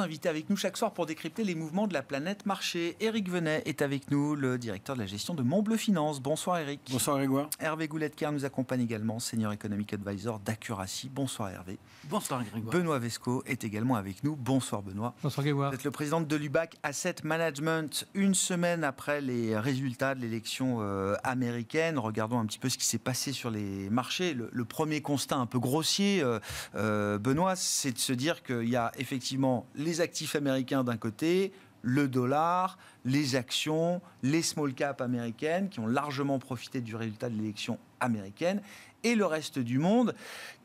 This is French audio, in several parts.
invités avec nous chaque soir pour décrypter les mouvements de la planète marché. Eric Venet est avec nous, le directeur de la gestion de Montbleu Finance. Bonsoir Eric. Bonsoir Grégoire. Hervé Gouletker nous accompagne également, senior economic advisor d'Accuracy. Bonsoir Hervé. Bonsoir Grégoire. Benoît Vesco est également avec nous. Bonsoir Benoît. Bonsoir Grégoire. Vous êtes le président de l'UBAC Asset Management. Une semaine après les résultats de l'élection euh, américaine, regardons un petit peu ce qui s'est passé sur les marchés. Le, premier constat un peu grossier, euh, euh, Benoît, c'est de se dire qu'il y a effectivement les actifs américains d'un côté, le dollar, les actions, les small cap américaines qui ont largement profité du résultat de l'élection américaine et le reste du monde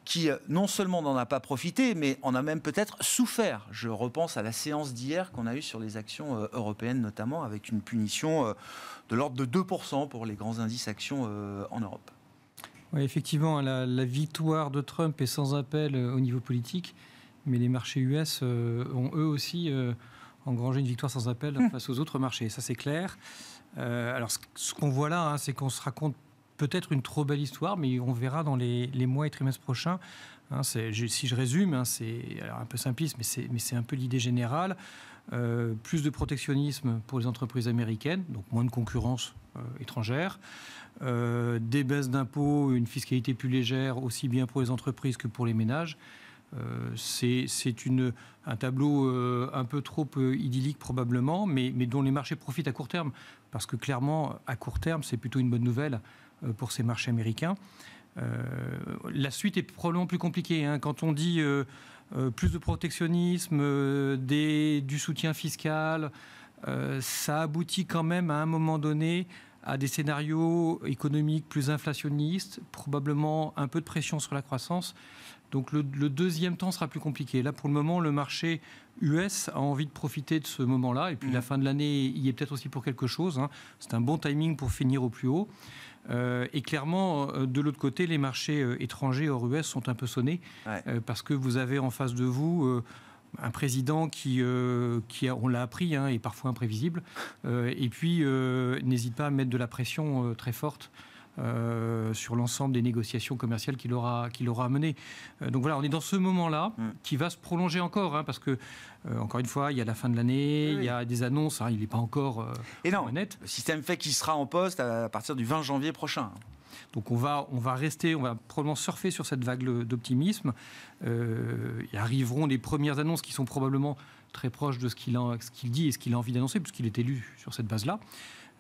qui euh, non seulement n'en a pas profité, mais en a même peut-être souffert. Je repense à la séance d'hier qu'on a eue sur les actions euh, européennes, notamment avec une punition euh, de l'ordre de 2% pour les grands indices actions en Europe. effectivement, la, la victoire de Trump est sans appel au niveau politique mais les marchés US euh, ont eux aussi euh, engrangé une victoire sans appel hum. face aux autres marchés. Ça, c'est clair. Euh, alors, ce, qu'on voit là, hein, c'est qu'on se raconte peut-être une trop belle histoire, mais on verra dans les, mois et trimestres prochains. Hein, si je résume, hein, c'est un peu simpliste, mais c'est un peu l'idée générale. plus de protectionnisme pour les entreprises américaines, donc moins de concurrence étrangère. des baisses d'impôts, une fiscalité plus légère, aussi bien pour les entreprises que pour les ménages. Euh, c'est un tableau euh, un peu trop euh, idyllique probablement, mais, dont les marchés profitent à court terme, parce que clairement, à court terme, c'est plutôt une bonne nouvelle pour ces marchés américains. la suite est probablement plus compliquée. Hein. Quand on dit plus de protectionnisme, du soutien fiscal, ça aboutit quand même à un moment donné à des scénarios économiques plus inflationnistes, probablement un peu de pression sur la croissance. Donc le, deuxième temps sera plus compliqué. Là, pour le moment, le marché US a envie de profiter de ce moment-là. Et puis mm. la fin de l'année il y est peut-être aussi pour quelque chose. Hein. C'est un bon timing pour finir au plus haut. Euh, et clairement, euh, de l'autre côté, les marchés euh, étrangers hors US sont un peu sonnés parce que vous avez en face de vous un président qui, on l'a appris, est hein, parfois imprévisible, et puis n'hésite pas à mettre de la pression très forte euh, sur l'ensemble des négociations commerciales qu'il aura, qu'il aura euh, donc voilà, on est dans ce moment-là mm. qui va se prolonger encore, hein, parce que, euh, encore une fois, il y a la fin de l'année, il y a des annonces, hein, il n'est pas encore Et honnête. Le système fait qu'il sera en poste à partir du 20 janvier prochain. Donc on va, on va rester, on va probablement surfer sur cette vague d'optimisme. il arriveront les premières annonces qui sont probablement très proches de ce qu'il qu dit et ce qu'il a envie d'annoncer, puisqu'il est élu sur cette base-là.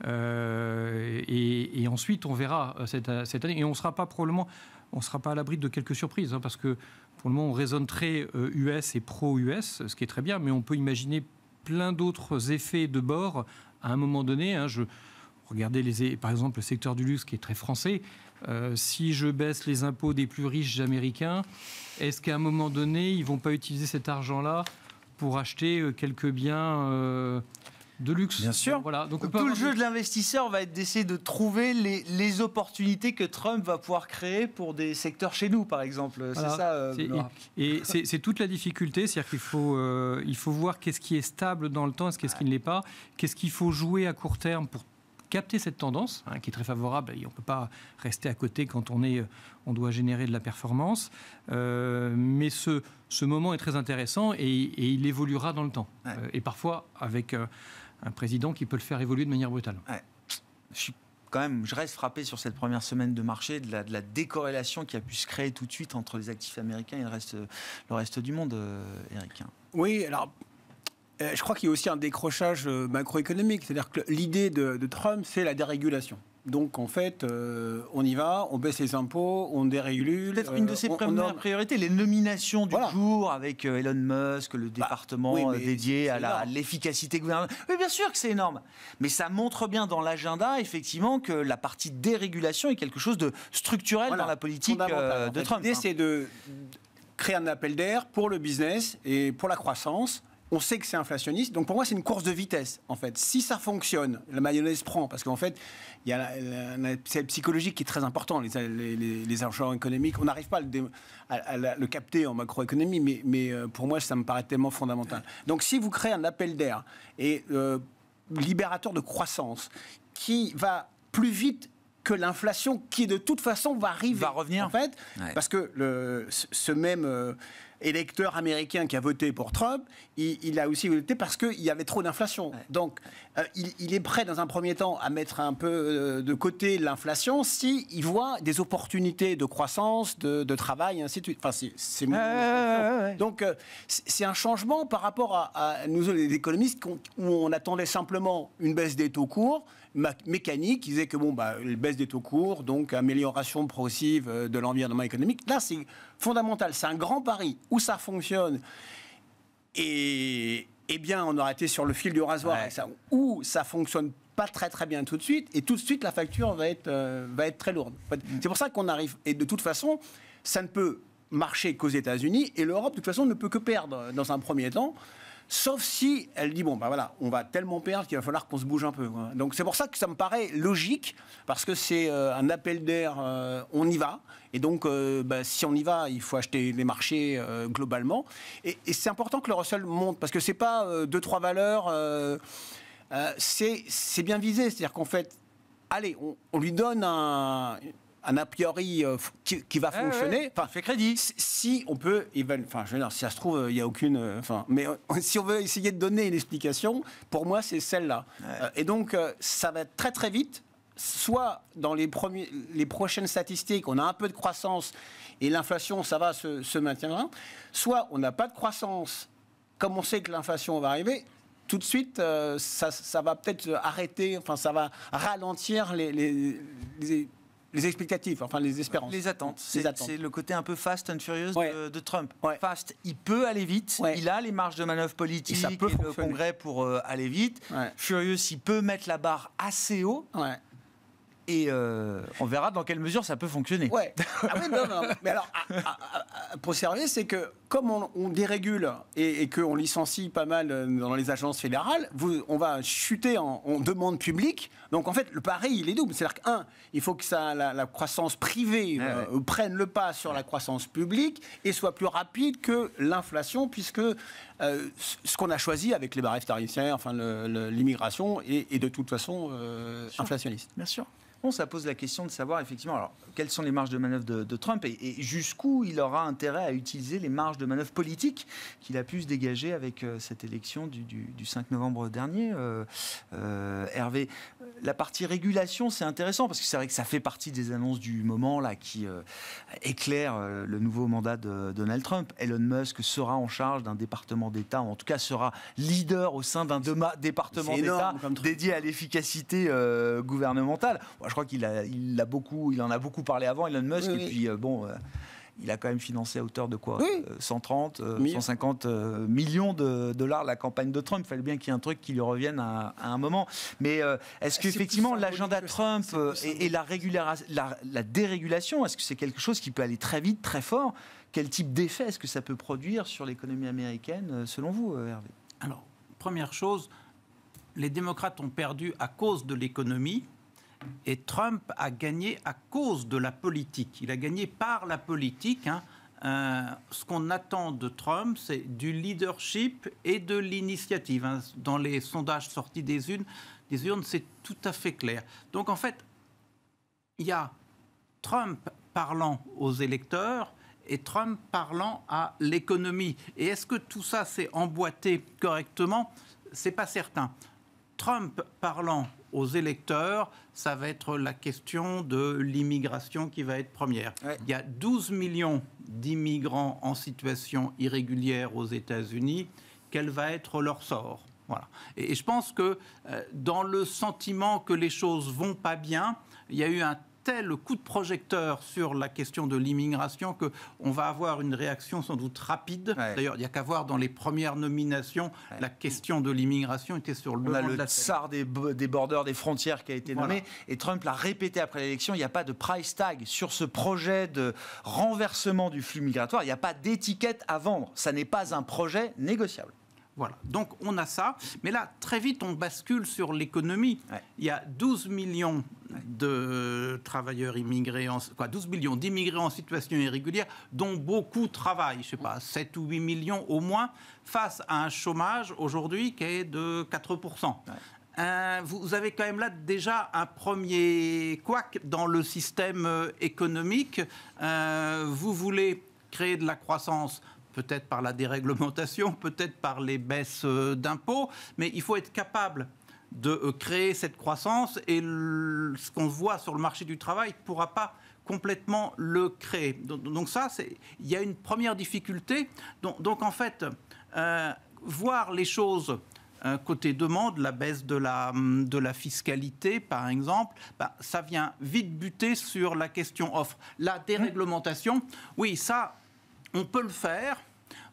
Euh, et, ensuite, on verra euh, euh, cette, année. Et on ne sera pas probablement, on sera pas à l'abri de quelques surprises, hein, parce que pour le moment, on raisonne très US et pro-US, ce qui est très bien, mais on peut imaginer plein d'autres effets de bord à un moment donné. Hein. regardez les, par exemple le secteur du luxe qui est très français. si je baisse les impôts des plus riches américains, est-ce qu'à un moment donné, ils vont pas utiliser cet argent-là pour acheter quelques biens de luxe. Bien sûr. Euh, voilà. Donc, tout le jeu de l'investisseur va être d'essayer de trouver les, opportunités que Trump va pouvoir créer pour des secteurs chez nous, par exemple. C'est ça. Euh, et c'est toute la difficulté, c'est-à-dire qu'il faut euh, il faut voir qu'est-ce qui est stable dans le temps, et qu'est-ce qui ne l'est pas, qu'est-ce qu'il faut jouer à court terme pour capter cette tendance hein, qui est très favorable et on ne peut pas rester à côté quand on est on doit générer de la performance mais ce, ce moment est très intéressant et, il évoluera dans le temps et parfois avec un président qui peut le faire évoluer de manière brutale. Je quand même, je reste frappé sur cette première semaine de marché, de la, décorrélation qui a pu se créer tout de suite entre les actifs américains et le reste, du monde, euh, Eric. Oui, alors euh, je crois qu'il y a aussi un décrochage euh, macroéconomique. C'est-à-dire que l'idée de Trump, c'est la dérégulation. Donc en fait, euh, on y va, on baisse les impôts, on dérégule. Peut-être une de euh, ses premières priorités, les nominations du jour avec euh, Elon Musk, le bah, département dédié à l'efficacité gouvernementale. Oui, bien sûr que c'est énorme. Mais ça montre bien dans l'agenda, effectivement, que la partie dérégulation est quelque chose de structurel dans la politique de Trump. L'idée, hein. c'est de créer un appel d'air pour le business et pour la croissance on sait que c'est inflationniste. Donc pour moi, c'est une course de vitesse, en fait. Si ça fonctionne, la mayonnaise prend, parce qu'en fait, il y a un aspect psychologique qui est très important. Les, les, économiques, on n'arrive pas à le, capter en macroéconomie, mais, euh, pour moi, ça me paraît tellement fondamental. Donc si vous créez un appel d'air et euh, libérateur de croissance qui va plus vite que l'inflation qui de toute façon va arriver. Va revenir. En fait, parce que le, ce même euh, électeur américain qui a voté pour Trump, il, a aussi voté parce qu'il y avait trop d'inflation. Donc, euh, il, est prêt dans un premier temps à mettre un peu euh, de côté l'inflation si voit des opportunités de croissance, de, travail, et ainsi de suite. Enfin, c'est donc c'est un changement par rapport à, à nous les économistes où on attendait simplement une baisse des taux courts mécanique qui disait que bon, bah, baisse des taux courts, donc amélioration progressive euh, de l'environnement économique. Là, c'est fondamental. C'est un grand pari où ça fonctionne. Et eh bien, on aurait été sur le fil du rasoir ça. Où ça fonctionne pas très très bien tout de suite, et tout de suite la facture va être, euh, va être très lourde. Mm. C'est pour ça qu'on arrive. Et de toute façon, ça ne peut marcher qu'aux États-Unis, et l'Europe, de toute façon, ne peut que perdre dans un premier temps. Sauf si elle dit, bon, ben voilà, on va tellement perdre qu'il va falloir qu'on se bouge un peu. Donc c'est pour ça que ça me paraît logique, parce que c'est euh, un appel d'air, euh, on y va. Et donc, euh, bah, si on y va, il faut acheter les marchés globalement. Et, c'est important que le Russell monte, parce que c'est pas deux, trois valeurs, c'est bien visé. C'est-à-dire qu'en fait, allez, on lui donne un un a priori euh, qui, va fonctionner. enfin, fait crédit. Si on peut, enfin, je veux dire, si ça se trouve, euh, il n'y a aucune. Euh, enfin, mais si on veut essayer de donner une explication, pour moi, c'est celle-là. et donc, ça va être très très vite soit dans les, premiers, les prochaines statistiques, on a un peu de croissance et l'inflation, ça va se, se maintiendra, soit on n'a pas de croissance, comme on sait que l'inflation va arriver, tout de suite, ça, va peut-être arrêter, enfin, ça va ralentir les les expectatives, enfin les espérances. Les attentes. C'est le côté un peu fast and furious de, Trump. Fast, il peut aller vite, il a les marges de manœuvre politique et, le Congrès pour euh, aller vite. Furious, il peut mettre la barre assez haut et euh, on verra dans quelle mesure ça peut fonctionner. Ouais. Ah oui, Mais alors, pour servir, c'est que comme on, dérégule et, qu'on licencie pas mal euh, dans les agences fédérales, on va chuter en, demande publique. Donc en fait, le pari, il est double. C'est-à-dire qu'un, il faut que ça, la, croissance privée ah euh, prenne le pas sur la croissance publique et soit plus rapide que l'inflation, puisque ce qu'on a choisi avec les barrières tarifaires, enfin l'immigration, est, de toute façon inflationniste. Bien sûr. Bon, ça pose la question de savoir effectivement alors, quelles sont les marges de manœuvre de, Trump et, jusqu'où il aura intérêt à utiliser les marges de manœuvre politiques qu'il a pu se dégager avec euh, cette élection du, 5 novembre dernier. Euh, euh, Hervé, la partie régulation, c'est intéressant parce que c'est vrai que ça fait partie des annonces du moment là qui euh, éclaire éclairent euh, le nouveau mandat de Donald Trump. Elon Musk sera en charge d'un département d'État, ou en tout cas sera leader au sein d'un département d'État dédié à l'efficacité euh, gouvernementale. je crois qu'il a, il beaucoup, il en a beaucoup parlé avant Elon Musk et puis bon il a quand même financé à hauteur de quoi 130, 150 euh, euh, euh, millions de dollars la campagne de Trump. Il fallait bien qu'il y ait un truc qui lui revienne à, un moment. Mais est-ce ah, qu'effectivement, effectivement l'agenda Trump et, la, la dérégulation, est-ce que c'est quelque chose qui peut aller très vite, très fort Quel type d'effet est-ce que ça peut produire sur l'économie américaine, selon vous, Hervé Alors, première chose, les démocrates ont perdu à cause de l'économie et Trump a gagné à cause de la politique. Il a gagné par la politique. Hein. Euh, ce qu'on attend de Trump, c'est du leadership et de l'initiative. Hein. Dans les sondages sortis des urnes, des urnes, c'est tout à fait clair. Donc en fait, il y a Trump parlant aux électeurs et Trump parlant à l'économie. Et est-ce que tout ça s'est emboîté correctement C'est pas certain. Trump parlant aux électeurs, ça va être la question de l'immigration qui va être première. Il y a 12 millions d'immigrants en situation irrégulière aux États-Unis. Quel va être leur sort voilà. Et, je pense que euh, dans le sentiment que les choses vont pas bien, il y a eu un le coup de projecteur sur la question de l'immigration que on va avoir une réaction sans doute rapide. D'ailleurs, il n'y a qu'à voir dans les premières nominations, la question de l'immigration était sur le. On tsar des, des des frontières qui a été nommé, et Trump l'a répété après l'élection. Il n'y a pas de price tag sur ce projet de renversement du flux migratoire. Il n'y a pas d'étiquette à vendre. Ça n'est pas un projet négociable. Donc on a ça. Mais là, très vite, on bascule sur l'économie. Il y a 12 millions de travailleurs immigrés, en, quoi, 12 millions d'immigrés en situation irrégulière, dont beaucoup travaillent, je sais pas, 7 ou 8 millions au moins, face à un chômage aujourd'hui qui est de 4%. Euh, vous avez quand même là déjà un premier couac dans le système euh, économique. Euh, vous voulez créer de la croissance peut-être par la déréglementation, peut-être par les baisses euh, d'impôts, mais il faut être capable de euh, créer cette croissance et ce qu'on voit sur le marché du travail ne pourra pas complètement le créer. Donc, ça, il y a une première difficulté. Donc, en fait, euh, voir les choses côté demande, la baisse de la, de la fiscalité, par exemple, bah, ça vient vite buter sur la question offre. La déréglementation, oui, ça, on peut le faire.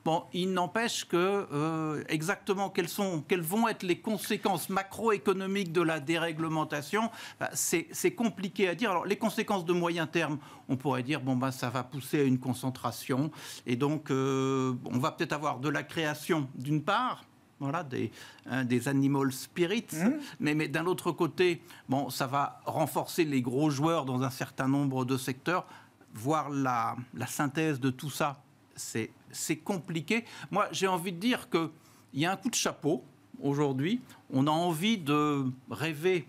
Bon, il n'empêche que euh, exactement quelles, sont, quelles vont être les conséquences macroéconomiques de la déréglementation, bah, c'est compliqué à dire. Alors, les conséquences de moyen terme, on pourrait dire, bon, bah, ça va pousser à une concentration, et donc euh, on va peut-être avoir de la création d'une part, voilà, des, hein, des animal spirits. Mmh. Mais, mais d'un autre côté, bon, ça va renforcer les gros joueurs dans un certain nombre de secteurs. Voir la synthèse de tout ça c'est compliqué. Moi, j'ai envie de dire qu'il y a un coup de chapeau aujourd'hui, on a envie de rêver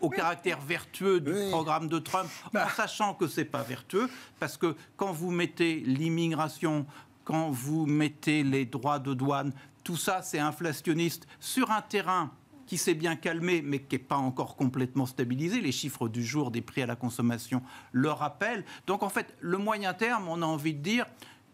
au caractère vertueux du programme de Trump, en bah. sachant que c'est pas vertueux, parce que quand vous mettez l'immigration, quand vous mettez les droits de douane, tout ça c'est inflationniste sur un terrain qui s'est bien calmé, mais qui n'est pas encore complètement stabilisé. Les chiffres du jour des prix à la consommation le rappellent. Donc en fait, le moyen terme, on a envie de dire,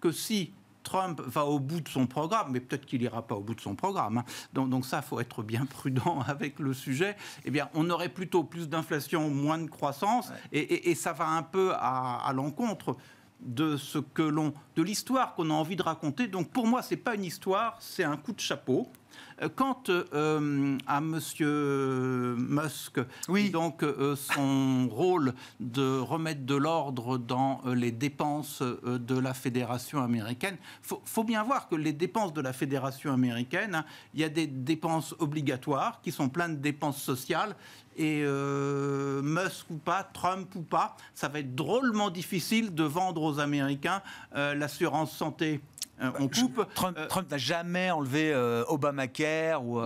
que si Trump va au bout de son programme, mais peut-être qu'il n'ira pas au bout de son programme. Hein. Donc, donc, ça, faut être bien prudent avec le sujet. Eh bien, on aurait plutôt plus d'inflation, moins de croissance, et, ça va un peu à l'encontre de ce que l'on, de l'histoire qu'on a envie de raconter. Donc pour moi, c'est pas une histoire, c'est un coup de chapeau. Euh, quant euh, à Monsieur Musk, oui. donc euh, son rôle de remettre de l'ordre dans les dépenses de la fédération américaine, faut, faut bien voir que les dépenses de la fédération américaine, hein, il y a des dépenses obligatoires qui sont pleines de dépenses sociales et euh, Musk ou pas, Trump ou pas, ça va être drôlement difficile de vendre aux Américains euh, l'assurance santé. Euh, on coupe. Trump, n'a jamais enlevé Obama Obamacare ou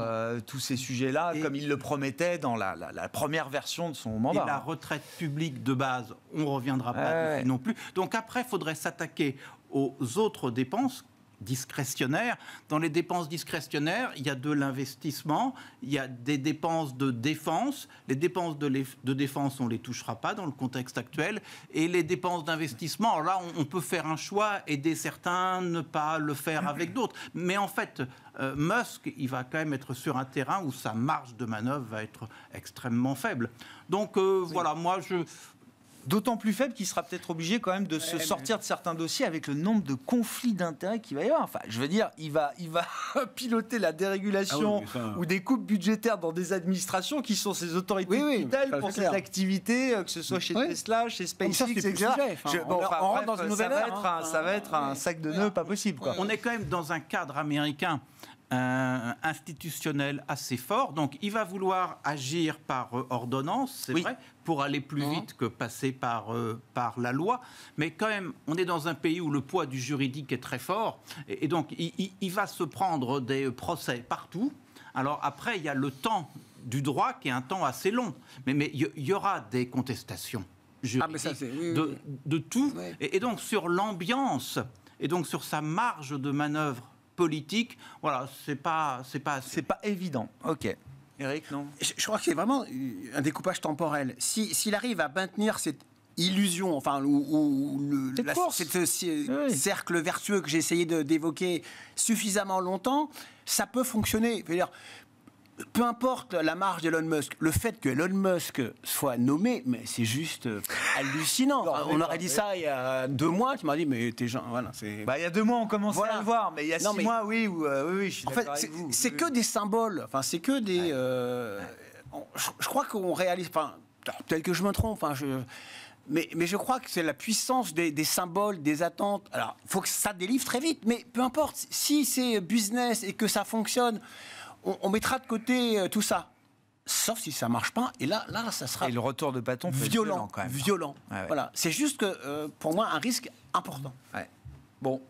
tous ces sujets-là, comme il le promettait dans la, première version de son mandat. Et la retraite publique de base, on ne reviendra pas non plus. Donc après, il faudrait s'attaquer aux autres dépenses discrétionnaire. Dans les dépenses discrétionnaires, il y a de l'investissement, il y a des dépenses de défense. Les dépenses de, de défense, on ne les touchera pas dans le contexte actuel. Et les dépenses d'investissement, là, on, peut faire un choix, aider certains, ne pas le faire avec d'autres. Mais en fait, euh, Musk, il va quand même être sur un terrain où sa marge de manœuvre va être extrêmement faible. Donc euh, voilà, moi, je, D'autant plus faible qu'il sera peut-être obligé quand même de se sortir de certains dossiers avec le nombre de conflits d'intérêts qu'il va y avoir. Enfin, je veux dire, il va, il va piloter la dérégulation ah ou des coupes budgétaires dans des administrations qui sont ses autorités oui, pour cette activité, euh, que ce soit chez Tesla, chez SpaceX, etc. on, rentre dans une nouvelle ça va être hein. un, Ça va être un sac de nœuds pas possible. On est quand même dans un cadre américain institutionnel assez fort. Donc il va vouloir agir par euh, ordonnance, c'est vrai, pour aller plus mhm. vite que passer par, euh, par la loi. Mais quand même, on est dans un pays où le poids du juridique est très fort. Et, donc il, va se prendre des procès partout. Alors après, il y a le temps du droit qui est un temps assez long. Mais il mais y, y aura des contestations. Ah, de, tout. et, donc sur l'ambiance et donc sur sa marge de manœuvre politique. Voilà, c'est pas, c'est pas, c'est pas évident. Ok. Eric, non. Je, crois que c'est vraiment un découpage temporel. Si, s'il arrive à maintenir cette illusion, enfin, ou, le, euh, cercle vertueux que j'ai essayé d'évoquer suffisamment longtemps, ça peut fonctionner. Je dire, peu importe la marge d'Elon Musk, le fait que Elon Musk soit nommé, mais c'est juste euh, hallucinant. on aurait dit ça il y a deux mois, tu m'as dit, mais t'es gens, voilà. Bah, il y a deux mois, on commençait à le voir, mais il y a six mois, oui, euh, oui, en fait, C'est que des symboles, enfin, c'est que des. Euh, je, crois qu'on réalise, enfin, peut-être que je me trompe, enfin, je. Mais, mais, je crois que c'est la puissance des, des, symboles, des attentes. Alors, il faut que ça délivre très vite, mais peu importe, si c'est business et que ça fonctionne, on, mettra de côté euh, tout ça sauf si ça marche pas. Et là, là, ça sera. Et le retour de bâton violent, violent, Voilà. C'est juste que euh, pour moi un risque important. Ouais. Bon,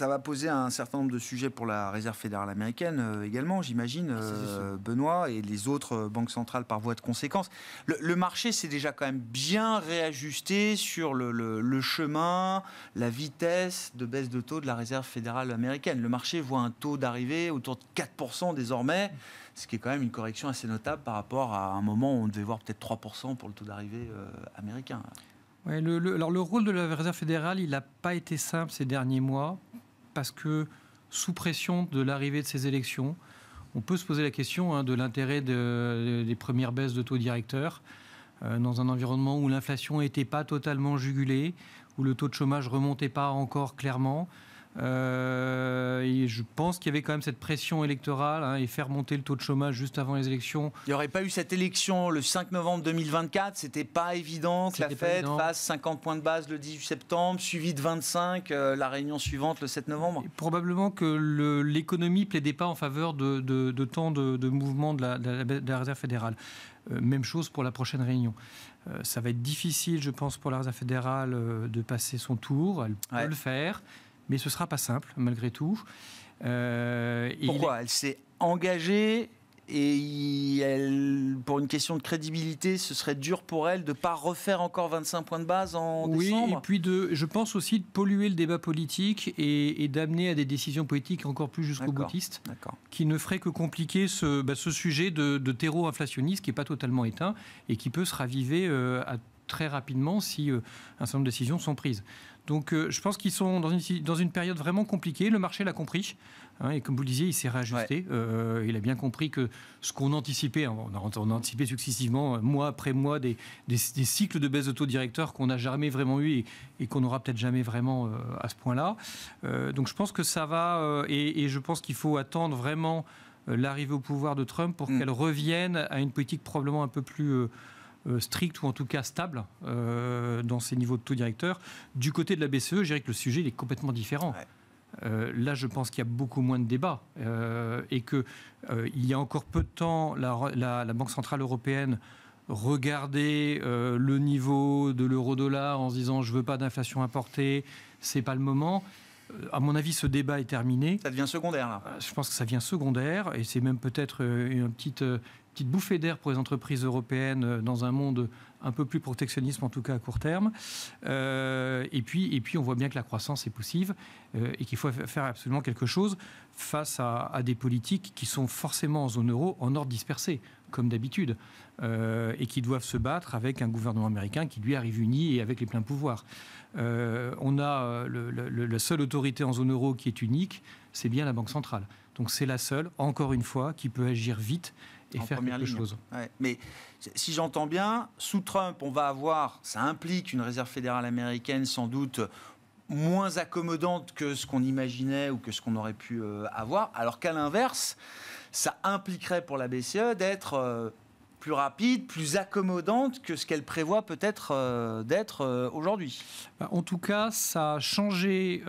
ça va poser un certain nombre de sujets pour la réserve fédérale américaine euh, également, j'imagine, ah, euh, Benoît, et les autres euh, banques centrales par voie de conséquence. Le, marché s'est déjà quand même bien réajusté sur le, chemin, la vitesse de baisse de taux de la réserve fédérale américaine. Le marché voit un taux d'arrivée autour de 4% désormais, ce qui est quand même une correction assez notable par rapport à un moment où on devait voir peut-être 3% pour le taux d'arrivée américain. le, alors le rôle de la Réserve fédérale, il n'a pas été simple ces derniers mois parce que sous pression de l'arrivée de ces élections, on peut se poser la question hein, de l'intérêt des premières baisses de taux directeurs euh, dans un environnement où l'inflation n'était pas totalement jugulée, où le taux de chômage ne remontait pas encore clairement, euh, et je pense qu'il y avait quand même cette pression électorale hein, et faire monter le taux de chômage juste avant les élections. Il n'y aurait pas eu cette élection le 5 novembre 2024, c'était pas évident que la Fed fasse 50 points de base le 18 septembre, suivi de 25 euh, la réunion suivante le 7 novembre. probablement que l'économie plaidait pas en faveur de, de, de temps de, mouvement la, de la, réserve fédérale. Euh, même chose pour la prochaine réunion ça va être difficile, je pense, pour la réserve fédérale de passer son tour. Elle peut le faire mais ce sera pas simple, malgré tout. Euh, Pourquoi Elle s'est engagée et elle, pour une question de crédibilité, ce serait dur pour elle de ne pas refaire encore 25 points de base en oui, décembre. Oui, et puis de, je pense aussi de polluer le débat politique et, d'amener à des décisions politiques encore plus jusqu'au boutiste, qui ne ferait que compliquer ce, bah, ce sujet de, terreau inflationniste qui n'est pas totalement éteint et qui peut se raviver euh, à très rapidement si euh, un certain nombre de décisions sont prises. Donc euh, je pense qu'ils sont dans une, dans une période vraiment compliquée. Le marché l'a compris. Hein, et comme vous le disiez, il s'est réajusté. Euh, il a bien compris que ce qu'on anticipait, on a, anticipé successivement, mois après mois, des, des, cycles de baisse de taux directeur qu'on n'a jamais vraiment eu et, qu'on n'aura peut-être jamais vraiment à ce point-là. donc je pense que ça va, et, je pense qu'il faut attendre vraiment l'arrivée au pouvoir de Trump pour mm. qu'elle revienne à une politique probablement un peu plus euh, strict ou en tout cas stable euh, dans ces niveaux de taux directeurs. Du côté de la BCE, je dirais que le sujet il est complètement différent. Euh, là, je pense qu'il y a beaucoup moins de débats et que il y a encore peu de temps, la, Banque centrale européenne regardait le niveau de l'euro-dollar en se disant je veux pas d'inflation importée, c'est pas le moment. À mon avis, ce débat est terminé. Ça devient secondaire, là. Je pense que ça devient secondaire, et c'est même peut-être une petite, petite bouffée d'air pour les entreprises européennes euh, dans un monde un peu plus protectionnisme, en tout cas à court terme. Euh, et, puis, et puis, on voit bien que la croissance est poussive euh, et qu'il faut faire absolument quelque chose face à, des politiques qui sont forcément en zone euro en ordre dispersé, comme d'habitude, et qui doivent se battre avec un gouvernement américain qui, lui, arrive uni et avec les pleins pouvoirs. on a la seule autorité en zone euro qui est unique, c'est bien la Banque centrale. Donc c'est la seule, encore une fois, qui peut agir vite et en faire quelque ligne. Mais si j'entends bien, sous Trump, on va avoir, ça implique une réserve fédérale américaine sans doute moins accommodante que ce qu'on imaginait ou que ce qu'on aurait pu euh, avoir, alors qu'à l'inverse, ça impliquerait pour la BCE d'être euh, plus rapide, plus accommodante que ce qu'elle prévoit peut-être euh, d'être aujourd'hui. Bah, en tout cas, ça a changé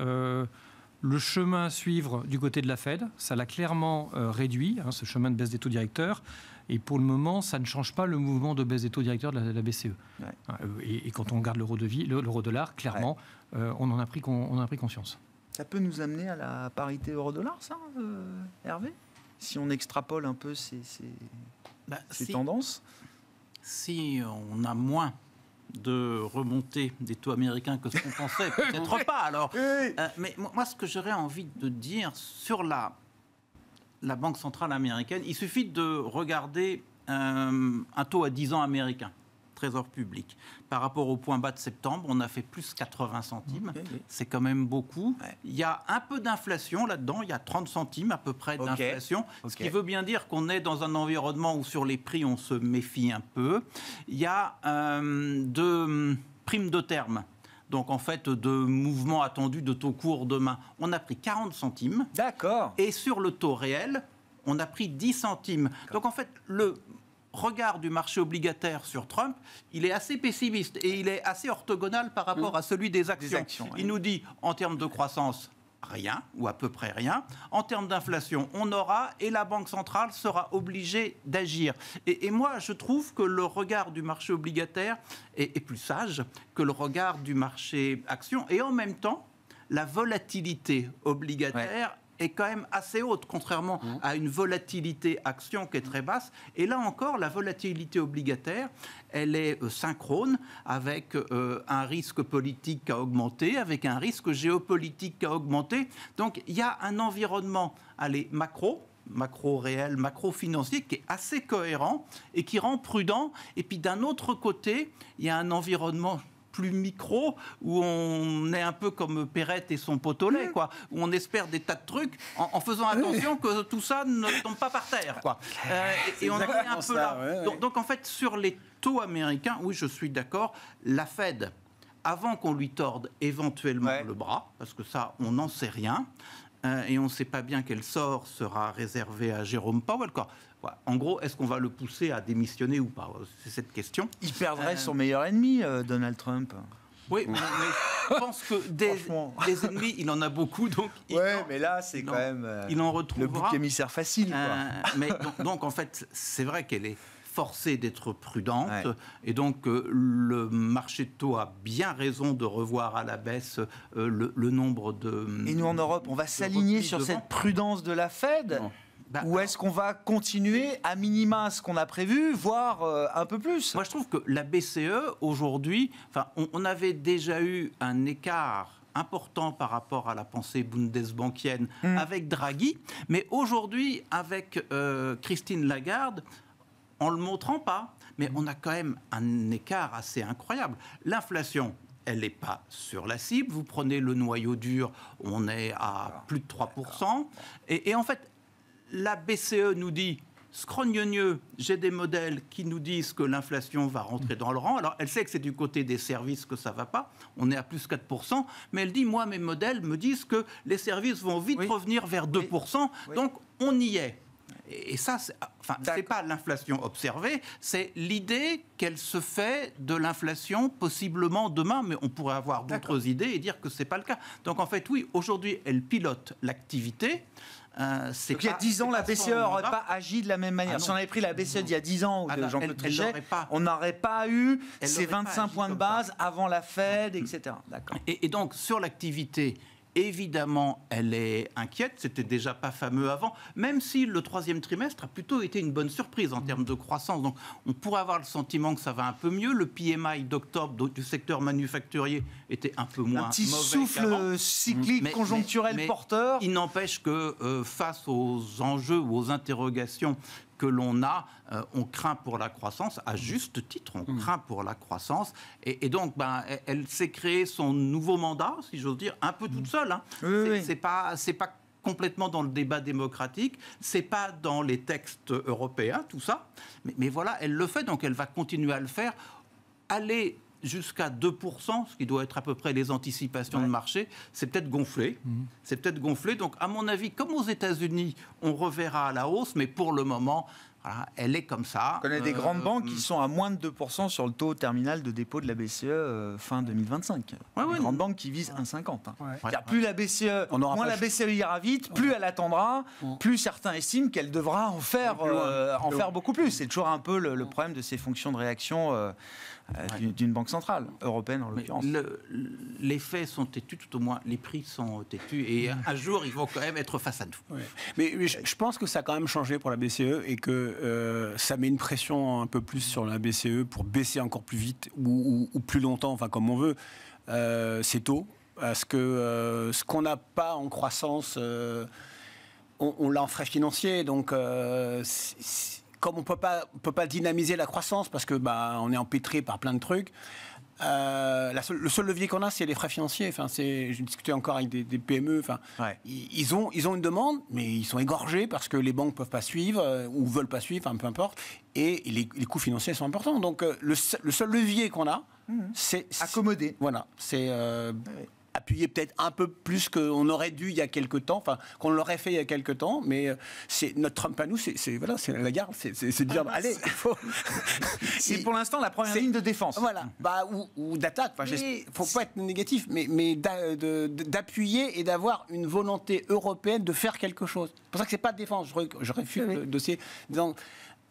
le chemin à suivre du côté de la Fed, ça l'a clairement euh, réduit, hein, ce chemin de baisse des taux directeurs. Et pour le moment, ça ne change pas le mouvement de baisse des taux directeurs de la, BCE. Hein, euh, et, quand on regarde l'euro-dollar, clairement, euh, on, en a pris, a pris conscience. Ça peut nous amener à la parité euro-dollar, ça, Hervé Si on extrapole un peu ces, bah, tendances Si on a moins de remonter des taux américains que ce qu'on pensait, peut-être pas alors. Euh, mais moi, ce que j'aurais envie de dire sur la, la Banque centrale américaine, il suffit de regarder euh, un taux à 10 ans américain trésor public. Par rapport au point bas de septembre, on a fait plus 80 centimes. C'est quand même beaucoup. Il y a un peu d'inflation là-dedans. Il y a 30 centimes à peu près d'inflation. Ce qui veut bien dire qu'on est dans un environnement où sur les prix, on se méfie un peu. Il y a euh, deux mm, primes de terme donc en fait de mouvements attendus de taux court demain. On a pris 40 centimes. D'accord. Et sur le taux réel, on a pris 10 centimes. Donc en fait, le regard du marché obligataire sur Trump, il est assez pessimiste et il est assez orthogonal par rapport mm. à celui des actions. il nous dit, en termes de croissance, rien, ou à peu près rien. En termes d'inflation, on aura, et la Banque centrale sera obligée d'agir. Et, moi, je trouve que le regard du marché obligataire est, plus sage que le regard du marché action. Et en même temps, la volatilité obligataire est quand même assez haute, contrairement mmh. à une volatilité action qui est très basse. Et là encore, la volatilité obligataire, elle est euh, synchrone avec euh, un risque politique qui a augmenté, avec un risque géopolitique qui a augmenté. Donc il y a un environnement, allez, macro, macro réel, macro financier, qui est assez cohérent et qui rend prudent. Et puis d'un autre côté, il y a un environnement plus micro, où on est un peu comme Perrette et son pot mm. quoi, où on espère des tas de trucs en, faisant attention que tout ça ne tombe pas par terre. Quoi. Euh, et, on est un peu là. Donc, en fait, sur les taux américains, oui, je suis d'accord, la Fed, avant qu'on lui torde éventuellement le bras, parce que ça, on n'en sait rien, euh, et on ne sait pas bien quel sort sera réservé à Jérôme Powell. Quoi. En gros, est-ce qu'on va le pousser à démissionner ou pas C'est cette question. Il perdrait euh, son meilleur ennemi, euh, Donald Trump. Oui, mais, je pense que des, ennemis, il en a beaucoup, donc. Oui, mais là, c'est quand même. Euh, il en retrouvera. Le bouc émissaire facile. mais donc, en fait, c'est vrai qu'elle est forcée d'être prudente. Et donc, le marché de taux a bien raison de revoir à la baisse le, nombre de. Et nous, en Europe, on va s'aligner sur cette prudence de la Fed où bah, Ou est-ce qu'on va continuer à minima ce qu'on a prévu, voire euh, un peu plus Moi, je trouve que la BCE, aujourd'hui, enfin, on, avait déjà eu un écart important par rapport à la pensée bundesbankienne hmm. avec Draghi, mais aujourd'hui, avec euh, Christine Lagarde, en le montrant pas, mais hmm. on a quand même un écart assez incroyable. L'inflation, elle n'est pas sur la cible. Vous prenez le noyau dur, on est à ah, plus de 3%. Et, et en fait, la BCE nous dit scrogneux, j'ai des modèles qui nous disent que l'inflation va rentrer dans le rang. Alors, elle sait que c'est du côté des services que ça va pas. On est à plus 4%. Mais elle dit, moi, mes modèles me disent que les services vont vite revenir vers 2%. Donc, on y est. Et ça, c'est, n'est pas l'inflation observée, c'est l'idée qu'elle se fait de l'inflation possiblement demain, mais on pourrait avoir d'autres idées et dire que c'est pas le cas. Donc en fait, oui, aujourd'hui, elle pilote l'activité. Euh, c'est Donc il y a 10 ans, la BCE n'aurait pas agi de la même manière. Ah si on avait pris la BCE il y a 10 ans de ah euh, Jean-Claude Trichet, on n'aurait pas eu ces 25 points de base avant la Fed, etc. Et, et, donc, sur l'activité Évidemment, elle est inquiète, c'était déjà pas fameux avant, même si le troisième trimestre a plutôt été une bonne surprise en termes de croissance. Donc on pourrait avoir le sentiment que ça va un peu mieux. Le PMI d'octobre du secteur manufacturier était un peu moins. Un petit souffle cyclique, conjoncturel, porteur. Il n'empêche que euh, face aux enjeux ou aux interrogations que l'on a, euh, on craint pour la croissance, à juste titre, on hmm. craint pour la croissance. Et, donc, ben, elle, s'est créée son nouveau mandat, si j'ose dire, un peu toute hmm. seule. Hein. c'est pas, c'est pas complètement dans le débat démocratique, c'est pas dans les textes européens, tout ça. Mais, voilà, elle le fait, donc elle va continuer à le faire. Aller jusqu'à 2%, ce qui doit être à peu près les anticipations de marché, c'est peut-être gonflé. Mhm. C'est peut-être gonflé. Donc, à mon avis, comme aux États-Unis, on reverra à la hausse, mais pour le moment, elle est comme ça. On a des euh, grandes banques qui mm. sont à moins de 2% sur le taux terminal de dépôt de la BCE euh, fin 2025. Des grandes banques qui visent 1,50. Hein. Plus la BCE, moins la BCE e ira vite, plus elle attendra, plus certains estiment qu'elle devra en faire, euh, en faire beaucoup plus. C'est toujours un peu le, le problème de ces fonctions de réaction euh, d'une banque centrale européenne en l'occurrence. les faits sont têtus, tout au moins les prix sont têtus, et un jour ils vont quand même être face à nous. Mais, je, pense que ça a quand même changé pour la BCE et que euh, ça met une pression un peu plus sur la BCE pour baisser encore plus vite ou, plus longtemps, enfin comme on veut, euh, ces taux, parce que euh, ce qu'on n'a pas en croissance, on, l'a en frais financiers, donc comme on peut pas, peut pas dynamiser la croissance parce que bah, on est empêtré par plein de trucs. Euh, le seul levier qu'on a, c'est les frais financiers. Enfin, c'est, j'ai discuté encore avec des, PME. Enfin, ils, ont, ils ont une demande, mais ils sont égorgés parce que les banques peuvent pas suivre euh, ou veulent pas suivre, enfin, peu importe. Et les, coûts financiers sont importants. Donc, euh, le, seul levier qu'on a, mmh. c'est, accommoder. Voilà, c'est appuyer peut-être un peu plus qu'on aurait dû il y a quelques temps, enfin qu'on l'aurait fait il y a quelques temps, mais euh, c'est notre Trump à nous, c'est voilà, c'est la garde, c'est de dire ah, allez, allez, faut... c'est pour l'instant la première ligne de défense. Voilà, mmh. bah ou, d'attaque. Enfin, ne faut pas être négatif, mais d'appuyer et d'avoir une volonté européenne de faire quelque chose. C'est pour ça que c'est pas de défense. Je, refuse le dossier.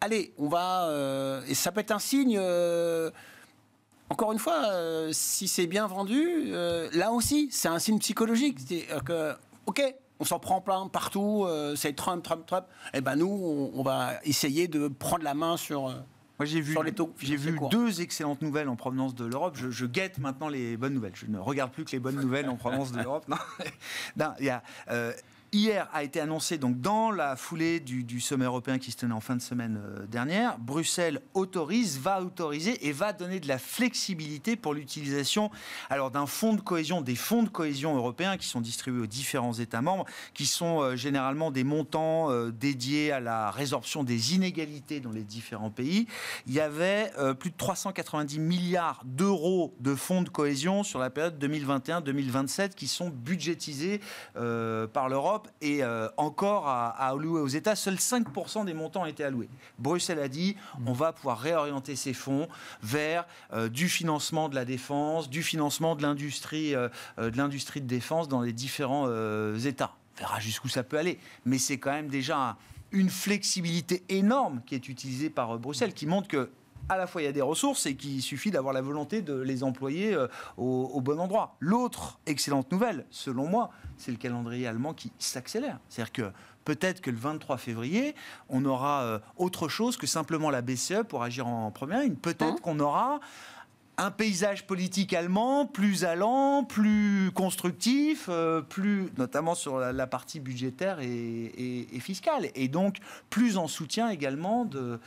allez, on va. Euh, et ça peut être un signe. Euh, encore une fois, euh, si c'est bien vendu, euh, là aussi, c'est un signe psychologique. cest que, OK, on s'en prend plein partout, euh, c'est Trump, Trump, Trump. Eh ben nous, on, va essayer de prendre la main sur. Moi, j'ai vu, j'ai vu deux excellentes nouvelles en provenance de l'Europe. Je, je, guette maintenant les bonnes nouvelles. Je ne regarde plus que les bonnes nouvelles en provenance de l'Europe. Non, il y a. Hier a été annoncé, donc dans la foulée du, sommet européen qui se tenait en fin de semaine euh, dernière, Bruxelles autorise, va autoriser et va donner de la flexibilité pour l'utilisation alors d'un fonds de cohésion, des fonds de cohésion européens qui sont distribués aux différents États membres, qui sont euh, généralement des montants euh, dédiés à la résorption des inégalités dans les différents pays. Il y avait plus de 390 milliards d'euros de fonds de cohésion sur la période 2021-2027 qui sont budgétisés par l'Europe et euh, encore à, allouer aux États. Seuls 5% des montants ont été alloués. Bruxelles a dit mm. on va pouvoir réorienter ces fonds vers euh, du financement de la défense, du financement de l'industrie euh, de, l'industrie de défense dans les différents États. On verra jusqu'où ça peut aller. Mais c'est quand même déjà une flexibilité énorme qui est utilisée par Bruxelles, qui montre que à la fois il y a des ressources et qu'il suffit d'avoir la volonté de les employer euh, au, bon endroit. L'autre excellente nouvelle, selon moi, c'est le calendrier allemand qui s'accélère. C'est-à-dire que peut-être que le 23 février, on aura euh, autre chose que simplement la BCE pour agir en première ligne. Peut-être hein qu'on aura un paysage politique allemand plus allant, plus constructif, euh, plus notamment sur la, partie budgétaire et, fiscale, et donc plus en soutien également de,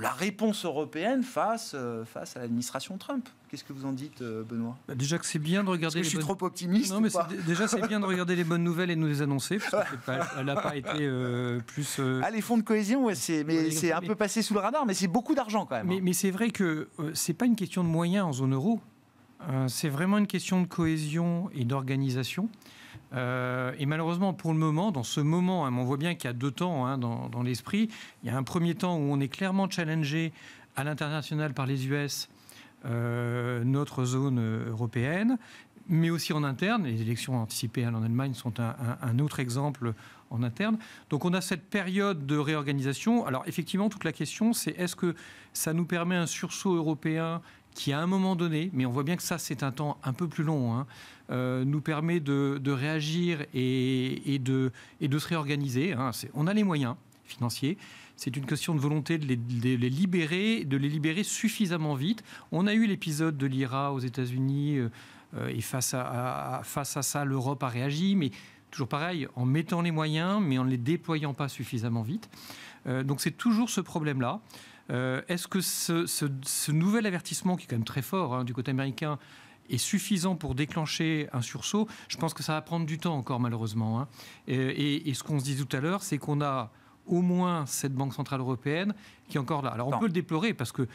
la réponse européenne face euh, à l'administration Trump. Qu'est-ce que vous en dites, euh, Benoît bah, Déjà que c'est bien de regarder. les je suis trop optimiste. déjà c'est bien de regarder les bonnes nouvelles et nous les annoncer. elle n'a pas été euh, plus. Euh, ah, les fonds de cohésion, c'est, un peu passé sous le radar, mais c'est beaucoup d'argent quand même. Mais, hein. c'est vrai que ce c'est pas une question de moyens en zone euro. Hein, c'est vraiment une question de cohésion et d'organisation. et malheureusement, pour le moment, dans ce moment, hein, on voit bien qu'il y a deux temps dans l'esprit. Il y a un premier temps où on est clairement challengé à l'international par les US euh, notre zone euh, européenne, mais aussi en interne. Les élections anticipées en Allemagne sont un, autre exemple en interne. Donc on a cette période de réorganisation. Alors effectivement, toute la question, c'est est-ce que ça nous permet un sursaut européen qui, à un moment donné, mais on voit bien que ça, c'est un temps un peu plus long, hein, euh, nous permet de, réagir et, de, et, de, se réorganiser. Hein. On a les moyens financiers. C'est une question de volonté de les, libérer, de les libérer suffisamment vite. On a eu l'épisode de l'IRA aux États-Unis euh, euh, et face à, ça, l'Europe a réagi, mais toujours pareil, en mettant les moyens, mais en ne les déployant pas suffisamment vite. Euh, donc c'est toujours ce problème-là. Est-ce que ce, nouvel avertissement, qui est quand même très fort hein, du côté américain, est suffisant pour déclencher un sursaut Je pense que ça va prendre du temps encore, malheureusement. Hein. Et, et, ce qu'on se dit tout à l'heure, c'est qu'on a au moins cette Banque Centrale Européenne qui est encore là. Alors on peut le déplorer parce que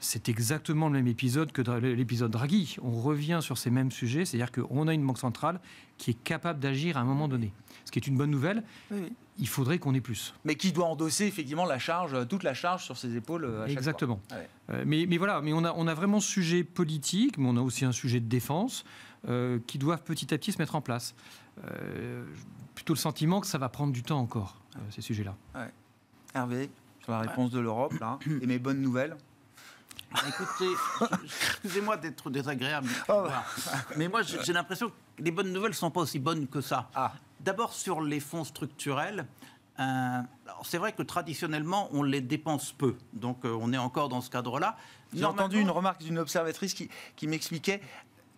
c'est exactement le même épisode que l'épisode Draghi. On revient sur ces mêmes sujets, c'est-à-dire qu'on a une banque centrale qui est capable d'agir à un moment donné. Ce qui est une bonne nouvelle. Il faudrait qu'on ait plus. Mais qui doit endosser effectivement euh, toute la charge sur ses épaules euh, à chaque Exactement. Fois. Ah euh, mais, voilà, mais on a, vraiment sujet politique, mais on a aussi un sujet de défense qui doivent petit à petit se mettre en place. plutôt le sentiment que ça va prendre du temps encore. Euh, ces sujets-là. Hervé, sur la réponse de l'Europe, là, et mes bonnes nouvelles Écoutez, excusez-moi d'être désagréable, oh. mais moi j'ai l'impression que les bonnes nouvelles ne sont pas aussi bonnes que ça. Ah. D'abord sur les fonds structurels, euh, c'est vrai que traditionnellement, on les dépense peu. Donc, euh, on est encore dans ce cadre-là. J'ai entendu une remarque d'une observatrice qui, qui m'expliquait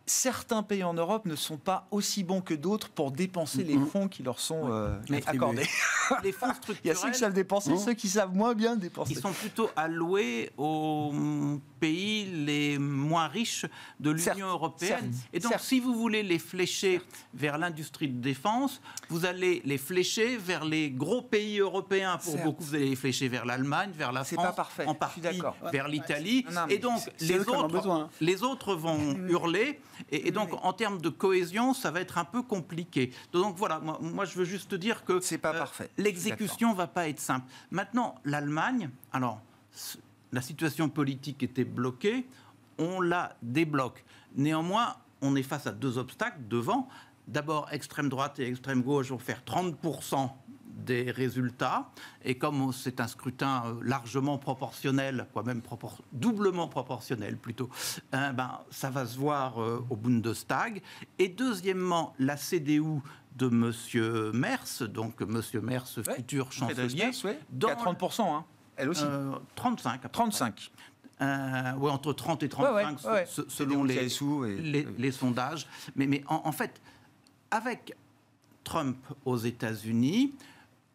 certains pays en Europe ne sont pas aussi bons que d'autres pour dépenser les fonds qui leur sont euh, accordés. les fonds Il y a ceux qui savent dépenser, ceux qui savent moins bien dépenser. Ils sont plutôt alloués aux pays les moins riches de l'Union européenne. Et donc, si vous voulez les flécher vers l'industrie de défense, vous allez les flécher vers les gros pays européens. Pour beaucoup, vous allez les flécher vers l'Allemagne, vers la France, pas parfait. en partie vers l'Italie. Et donc, les autres, hein. les autres vont hurler. Et, donc, en termes de cohésion, ça va être un peu compliqué. Donc voilà, moi, je veux juste dire que c'est pas euh, parfait. L'exécution va pas être simple. Maintenant, l'Allemagne, alors la situation politique était bloquée, on la débloque. Néanmoins, on est face à deux obstacles devant. D'abord, extrême droite et extrême gauche vont faire 30% des résultats. Et comme c'est un scrutin euh, largement proportionnel, quoi même doublement proportionnel plutôt, hein, ben, ça va se voir euh, au Bundestag. Et deuxièmement, la CDU de M. Merz, donc M. Merz futur chancelier, ouais. dans, 30%, elle aussi 35. Euh, 35. Euh, ouais, entre 30 et 35, selon les, et... les, sondages. Mais, mais en, fait, avec Trump aux États-Unis,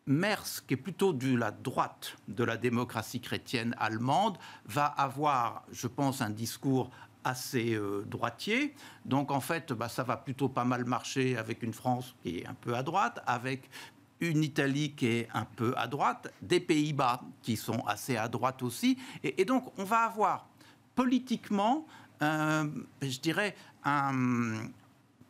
Merz, qui est plutôt de la droite de la démocratie chrétienne allemande, va avoir, je pense, un discours assez euh, droitier. Donc en fait, bah, ça va plutôt pas mal marcher avec une France qui est un peu à droite, avec une Italie qui est un peu à droite, des Pays-Bas qui sont assez à droite aussi. Et, donc, on va avoir politiquement, euh, je dirais,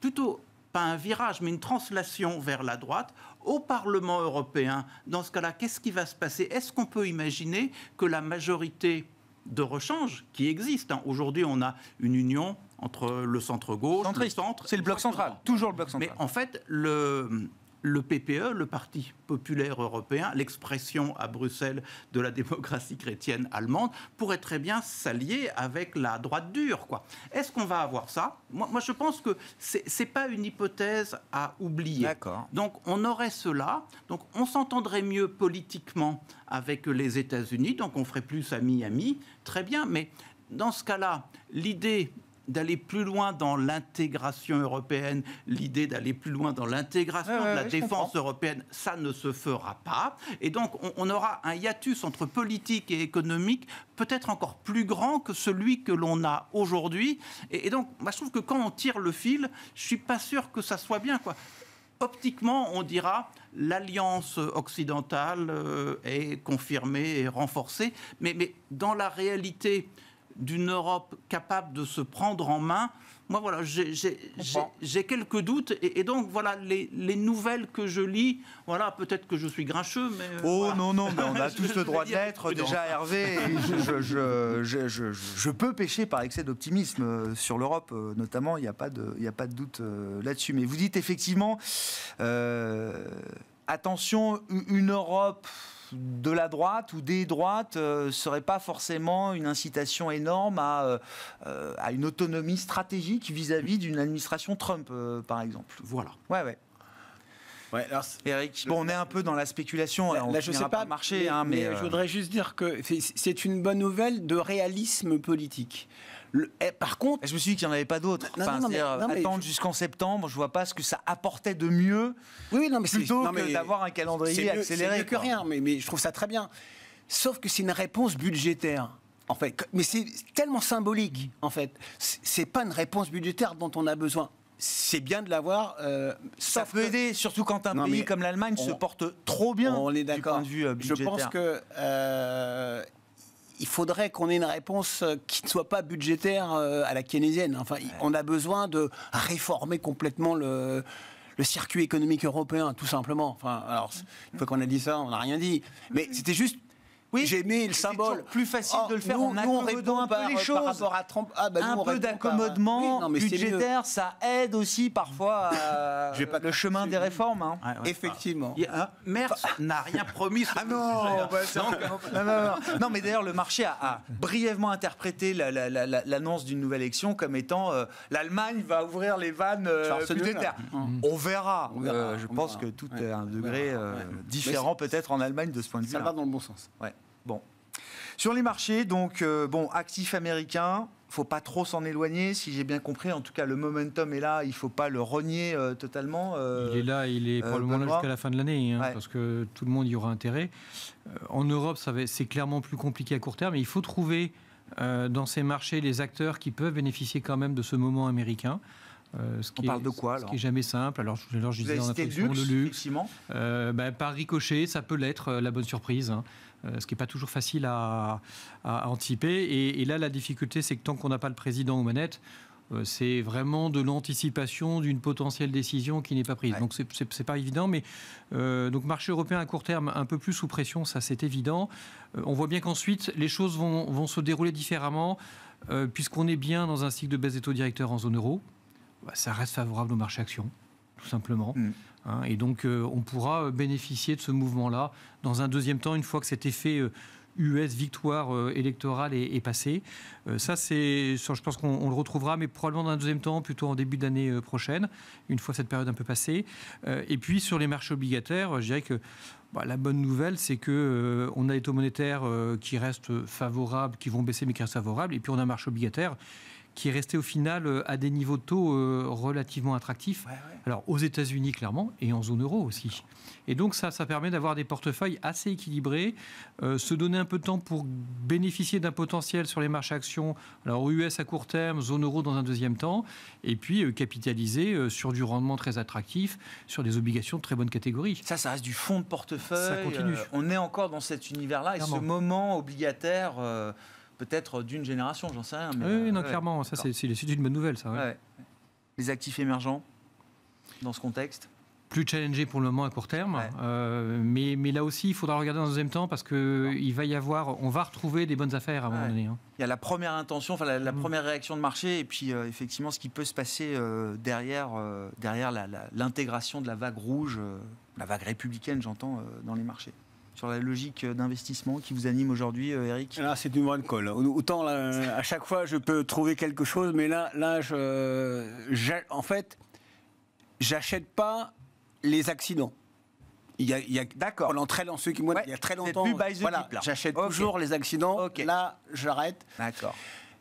plutôt pas un virage, mais une translation vers la droite. Au Parlement européen, dans ce cas-là, qu'est-ce qui va se passer Est-ce qu'on peut imaginer que la majorité de rechange qui existe. Hein, aujourd'hui, on a une union entre le centre-gauche, le centre. C'est le bloc central, toujours le bloc central. Mais en fait, le, le PPE, le Parti populaire européen, l'expression à Bruxelles de la démocratie chrétienne allemande, pourrait très bien s'allier avec la droite dure. Quoi. Est-ce qu'on va avoir ça moi, je pense que c'est, n'est pas une hypothèse à oublier. Donc, on aurait cela. Donc, on s'entendrait mieux politiquement avec les États-Unis. Donc, on ferait plus ami-ami. Très bien. Mais dans ce cas-là, l'idée d'aller plus loin dans l'intégration européenne, l'idée d'aller plus loin dans l'intégration de la défense européenne, ça ne se fera pas. Et donc, on, aura un hiatus entre politique et économique peut-être encore plus grand que celui que l'on a aujourd'hui. Et, donc, moi, je trouve que quand on tire le fil, je suis pas sûr que ça soit bien, optiquement, on dira l'alliance occidentale euh, est confirmée et renforcée, mais dans la réalité, d'une Europe capable de se prendre en main, moi voilà, j'ai quelques doutes. Et, donc voilà, les, nouvelles que je lis, voilà, peut-être que je suis grincheux, mais... Euh, oh non, non, mais on a tous le droit d'être, déjà Hervé, je, peux pêcher par excès d'optimisme euh, sur l'Europe, euh, notamment, il n'y a, pas de, a pas de doute là-dessus. Mais vous dites effectivement, attention, une Europe de la droite ou des droites ne euh, serait pas forcément une incitation énorme euh, euh, à, une autonomie stratégique vis-à-vis d'une administration Trump, par exemple. Voilà. Ouais, ouais. Eric, on est un peu dans la spéculation. Bah, hein, là, on je sais pas, hein, mais, je voudrais juste dire que c'est une bonne nouvelle de réalisme politique. Eh, par contre. Je me suis dit qu'il n'y en avait pas d'autres. attendre jusqu'en septembre, je vois pas ce que ça apportait de mieux. Oui, non, mais plutôt non, que d'avoir un calendrier accéléré. accéléré. Mieux que rien, mais, mais je trouve ça très bien. Sauf que c'est une réponse budgétaire. En fait, mais c'est tellement symbolique. En fait, c'est pas une réponse budgétaire dont on a besoin c'est bien de l'avoir. Euh, ça peut aider, surtout quand un pays comme l'Allemagne se porte trop bien on est du point de vue budgétaire. Euh, je pense que euh, il faudrait qu'on ait une réponse euh, qui ne soit pas budgétaire euh, à la keynésienne. Enfin, on a besoin de réformer complètement le, circuit économique européen, tout simplement. Enfin, alors, une fois qu'on a dit ça, on n'a rien dit. Mais mm. c'était juste oui, j'ai mis le symbole. Plus facile de le faire oh, nous, en accommodant un peu les euh, choses. Ah, bah, un peu d'accommodement budgétaire, ça aide aussi parfois euh, pas le chemin des réformes. Hein. Effectivement. Merck n'a rien promis. Ah hein. bah, non, non, mais d'ailleurs le marché a, brièvement interprété l'annonce d'une nouvelle élection comme étant euh, l'Allemagne va ouvrir les vannes budgétaires. Mmh. On verra. je pense que tout est un degré différent peut-être en Allemagne de ce point de vue. Ça va dans le bon sens. Ouais. Bon. Sur les marchés, donc, euh, bon, actifs américains, faut pas trop s'en éloigner, si j'ai bien compris. En tout cas, le momentum est là, il faut pas le renier euh, totalement. Euh, il est là, il est probablement là jusqu'à la fin de l'année, hein, parce que tout le monde y aura intérêt. en Europe, c'est clairement plus compliqué à court terme, mais il faut trouver dans ces marchés les acteurs qui peuvent bénéficier quand même de ce moment américain. on parle de quoi alors Ce qui est jamais simple. Alors, je disais, on le luxe. Euh, ben, par ricochet, ça peut l'être la bonne surprise. Hein. Euh, ce qui n'est pas toujours facile à, anticiper. Et, là, la difficulté, c'est que tant qu'on n'a pas le président aux manettes, euh, c'est vraiment de l'anticipation d'une potentielle décision qui n'est pas prise. Donc, Donc c'est pas évident, mais euh, donc marché européen à court terme un peu plus sous pression, ça c'est évident. on voit bien qu'ensuite les choses vont, se dérouler différemment puisqu'on est bien dans un cycle de baisse des taux directeurs en zone euro. Bah, ça reste favorable au marché actions, tout simplement. Mm. Hein, et donc, euh, on pourra euh, bénéficier de ce mouvement-là dans un deuxième temps, une fois que cet effet US euh, victoire électorale est, passé. ça, c'est, je pense qu'on le retrouvera, mais probablement dans un deuxième temps, plutôt en début d'année prochaine, une fois cette période un peu passée. et puis, sur les marchés obligataires, je dirais que bah, la bonne nouvelle, c'est que on a des taux monétaires qui restent favorables, qui vont baisser mais qui restent favorables, et puis on a un marché obligataire qui est resté au final euh, à des niveaux de taux euh, relativement attractifs. Alors aux États-Unis clairement et en zone euro aussi. Et donc ça, ça permet d'avoir des portefeuilles assez équilibrés, euh, se donner un peu de temps pour bénéficier d'un potentiel sur les marchés actions. Alors US à court terme, zone euro dans un deuxième temps, et puis capitaliser sur du rendement très attractif, sur des obligations de très bonne catégorie. Ça, ça reste du fonds de portefeuille. Ça continue. on est encore dans cet univers-là et ce moment obligataire peut-être d'une génération, j'en sais rien. Mais oui, euh, non, clairement, ça c'est une bonne nouvelle, ça. Les actifs émergents dans ce contexte plus challengé pour le moment à court terme, euh, mais, là aussi il faudra regarder dans un deuxième temps parce que il va y avoir, on va retrouver des bonnes affaires à un moment donné. Hein. Il y a la première intention, enfin la, mm. première réaction de marché et puis euh, effectivement ce qui peut se passer derrière, derrière l'intégration de la vague rouge, la vague républicaine j'entends, dans les marchés sur la logique d'investissement qui vous anime aujourd'hui, euh, Eric Là, ah, c'est du bonne colle. Autant à chaque fois, je peux trouver quelque chose, mais là, là je, en fait, j'achète pas les accidents. Il y a, d'accord. Pendant très dans ceux qui moi, il y a très longtemps. j'achète toujours les accidents. Là, j'arrête. D'accord.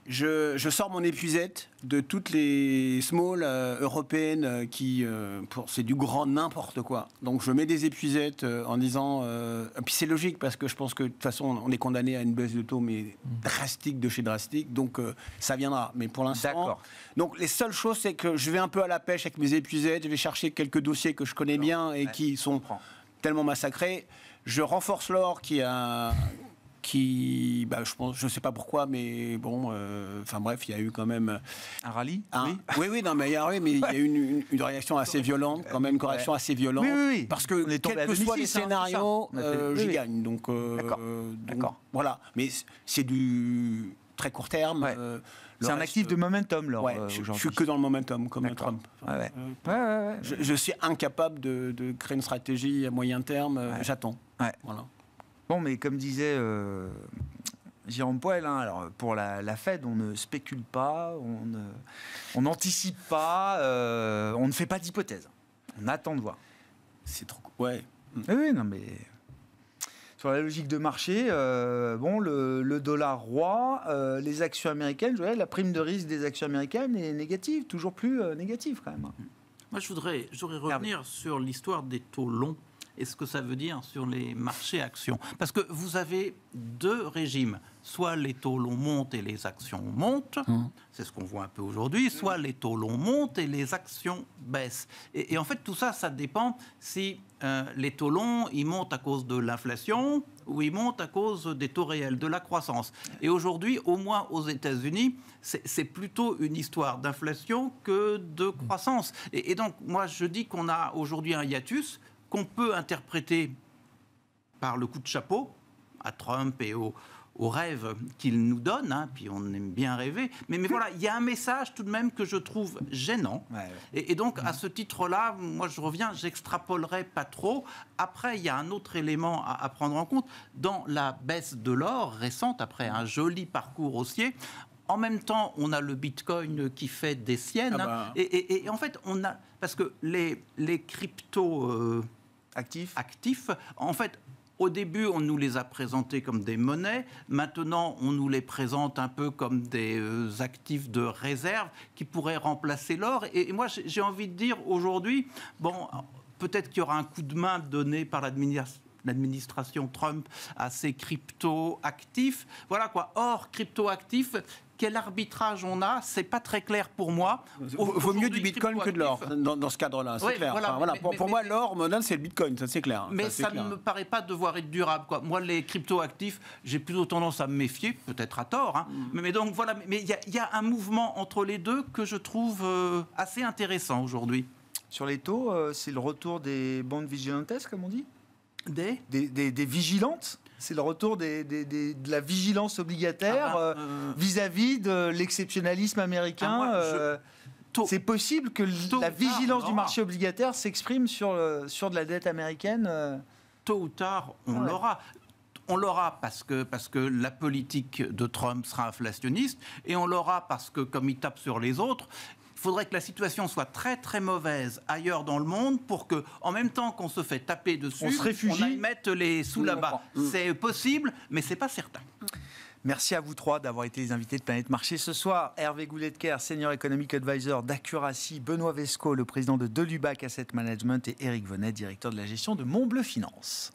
Je, sors mon épuisette de toutes les small euh, européennes euh, qui, euh, pour c'est du grand n'importe quoi. Donc je mets des épuisettes en disant, et puis c'est logique parce que je pense que de toute façon on est condamné à une baisse de taux mais mm. drastique de chez drastique, donc ça viendra. Mais pour l'instant, donc les seules choses c'est que je vais un peu à la pêche avec mes épuisettes, je vais chercher quelques dossiers que je connais bien et qui sont tellement massacrés. Je renforce l'or qui a qui, bah, je ne je sais pas pourquoi, mais bon, euh, enfin bref, il y a eu quand même un rallye. oui. oui, non, mais ah il y a, mais y a eu une, réaction assez violente, quand même, une correction assez violente, oui, parce que quel que soit 2006, les hein, scénarios, euh, je gagne, donc, euh, voilà. Mais c'est du très court terme. Euh, c'est un actif de momentum, là. je, suis que dans le momentum, comme Trump. je, suis incapable de, de, créer une stratégie à moyen terme. J'attends. Voilà. Bon, mais comme disait euh, Jérôme Poel, hein, alors pour la, Fed, on ne spécule pas, on n'anticipe on pas, euh, on ne fait pas d'hypothèse. On attend de voir. C'est trop. Ouais. oui, non, mais sur la logique de marché, euh, bon, le, dollar roi, les actions américaines, je la prime de risque des actions américaines est négative, toujours plus négative quand même. Hein. Moi, je voudrais, revenir sur l'histoire des taux longs et ce que ça veut dire sur les marchés actions. Parce que vous avez deux régimes. Soit les taux longs montent et les actions montent, mmh. c'est ce qu'on voit un peu aujourd'hui, soit les taux longs montent et les actions baissent. Et, en fait, tout ça, ça dépend si euh, les taux longs, ils montent à cause de l'inflation ou ils montent à cause des taux réels, de la croissance. Et aujourd'hui, au moins aux États-Unis, c'est plutôt une histoire d'inflation que de croissance. et, donc, moi, je dis qu'on a aujourd'hui un hiatus qu'on peut interpréter par le coup de chapeau à Trump et aux, rêves qu'il nous donne, hein, puis on aime bien rêver. Mais, mais voilà, il y a un message tout de même que je trouve gênant. Et, donc, à mm. ce titre-là, moi, je reviens, j'extrapolerai pas trop. Après, il y a un autre élément à, prendre en compte. Dans la baisse de l'or récente, après un joli parcours haussier, en même temps, on a le Bitcoin qui fait des siennes. Ah bah. et, en fait, on a... Parce que les, les cryptos... Euh, Actifs Actifs. En fait, au début, on nous les a présentés comme des monnaies. Maintenant, on nous les présente un peu comme des euh, actifs de réserve qui pourraient remplacer l'or. Et moi, j'ai envie de dire aujourd'hui, bon, peut-être qu'il y aura un coup de main donné par l'administration l'administration Trump à ses crypto-actifs. Voilà quoi. Or, crypto-actifs, quel arbitrage on a, c'est pas très clair pour moi. Vaut mieux du bitcoin que de l'or dans, ce cadre-là, c'est clair. pour, moi, l'or moderne, c'est le bitcoin, ça c'est clair. Mais ça, ne me paraît pas devoir être durable. Quoi. Moi, les crypto-actifs, j'ai plutôt tendance à me méfier, peut-être à tort. Hein. Mm. Mais, donc voilà, mais il y, a un mouvement entre les deux que je trouve euh, assez intéressant aujourd'hui. Sur les taux, euh, c'est le retour des bandes vigilantes, comme on dit des, des, vigilantes c'est le retour des, de la vigilance obligataire ah bah, euh, euh, euh. vis-à-vis de l'exceptionnalisme américain. Ah, c'est possible que la vigilance du marché obligataire s'exprime sur, sur de la dette américaine Tôt ou tard, on l'aura. On l'aura parce que, parce que la politique de Trump sera inflationniste et on l'aura parce que, comme il tape sur les autres, il faudrait que la situation soit très très mauvaise ailleurs dans le monde pour que, en même temps qu'on se fait taper dessus, on, se réfugie. on les sous là-bas. Mm. C'est possible, mais c'est pas certain. Merci à vous trois d'avoir été les invités de Planète Marché ce soir. Hervé Gouletker, senior economic advisor d'Accuracy, Benoît Vesco, le président de Delubac Asset Management et Eric Vonnet, directeur de la gestion de Montbleu Finance.